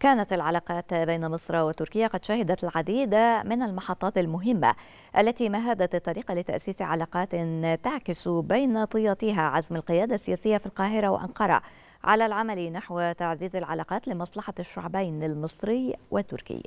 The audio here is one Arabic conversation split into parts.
كانت العلاقات بين مصر وتركيا قد شهدت العديد من المحطات المهمة التي مهدت الطريق لتأسيس علاقات تعكس بين طياتها عزم القيادة السياسية في القاهرة وأنقرة على العمل نحو تعزيز العلاقات لمصلحة الشعبين المصري والتركي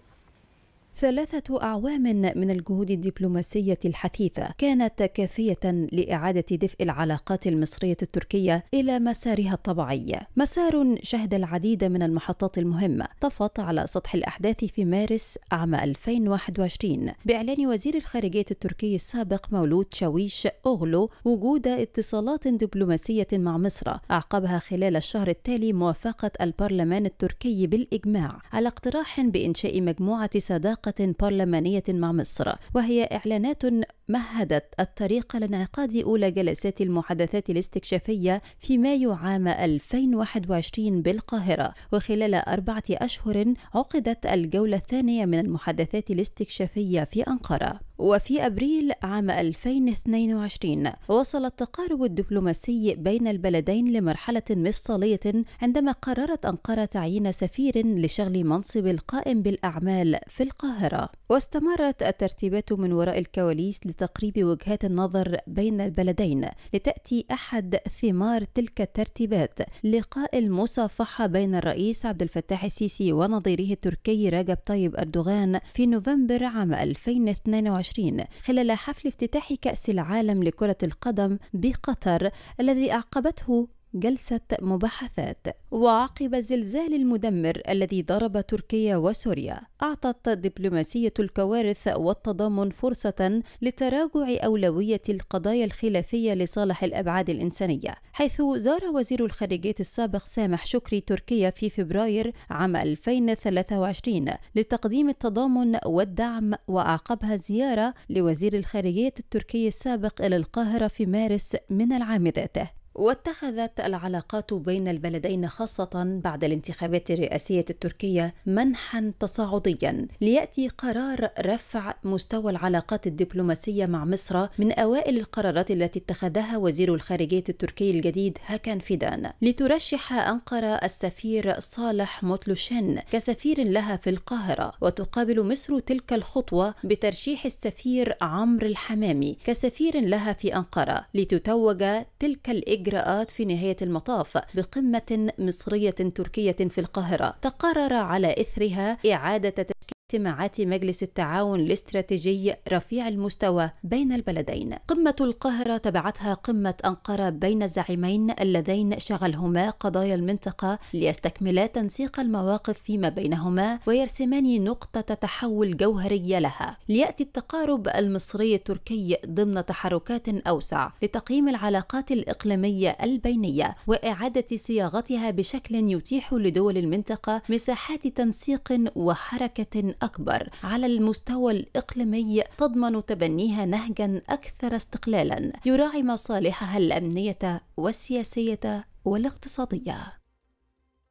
ثلاثة أعوام من الجهود الدبلوماسية الحثيثة كانت كافية لإعادة دفء العلاقات المصرية التركية إلى مسارها الطبيعي، مسار شهد العديد من المحطات المهمة طفت على سطح الأحداث في مارس عام 2021 بإعلان وزير الخارجية التركي السابق مولود شاويش أوغلو وجود اتصالات دبلوماسية مع مصر أعقبها خلال الشهر التالي موافقة البرلمان التركي بالإجماع على اقتراح بإنشاء مجموعة صداقة علاقة برلمانية مع مصر وهي إعلانات مهدت الطريق لانعقاد أولى جلسات المحادثات الاستكشافية في مايو عام 2021 بالقاهرة وخلال أربعة أشهر عقدت الجولة الثانية من المحادثات الاستكشافية في أنقرة وفي أبريل عام 2022 وصل التقارب الدبلوماسي بين البلدين لمرحلة مفصلية عندما قررت أنقرة تعيين سفير لشغل منصب القائم بالأعمال في القاهرة واستمرت الترتيبات من وراء الكواليس لتقريب وجهات النظر بين البلدين لتأتي أحد ثمار تلك الترتيبات لقاء المصافحة بين الرئيس عبد الفتاح السيسي ونظيره التركي رجب طيب أردوغان في نوفمبر عام 2022 خلال حفل افتتاح كأس العالم لكرة القدم بقطر الذي أعقبته جلسة مباحثات وعقب الزلزال المدمر الذي ضرب تركيا وسوريا أعطت دبلوماسية الكوارث والتضامن فرصة لتراجع أولوية القضايا الخلافية لصالح الأبعاد الإنسانية حيث زار وزير الخارجية السابق سامح شكري تركيا في فبراير عام 2023 لتقديم التضامن والدعم وأعقبها زيارة لوزير الخارجية التركي السابق إلى القاهرة في مارس من العام ذاته واتخذت العلاقات بين البلدين خاصة بعد الانتخابات الرئاسية التركية منحا تصاعديا ليأتي قرار رفع مستوى العلاقات الدبلوماسية مع مصر من أوائل القرارات التي اتخذها وزير الخارجية التركي الجديد هاكان فيدان لترشح أنقرة السفير صالح موتلوشن كسفير لها في القاهرة وتقابل مصر تلك الخطوة بترشيح السفير عمرو الحمامي كسفير لها في أنقرة لتتوج تلك الإجراءات الإجراءات في نهاية المطاف بقمة مصرية تركية في القاهرة تقرر على إثرها إعادة اجتماعات مجلس التعاون الاستراتيجي رفيع المستوى بين البلدين قمة القاهرة تبعتها قمة أنقرة بين الزعيمين اللذين شغلهما قضايا المنطقة ليستكملا تنسيق المواقف فيما بينهما ويرسمان نقطة تحول جوهرية لها ليأتي التقارب المصري التركي ضمن تحركات أوسع لتقييم العلاقات الإقليمية البينية وإعادة صياغتها بشكل يتيح لدول المنطقة مساحات تنسيق وحركة أكبر على المستوى الإقليمي تضمن تبنيها نهجا أكثر استقلالا يراعي مصالحها الأمنية والسياسية والاقتصادية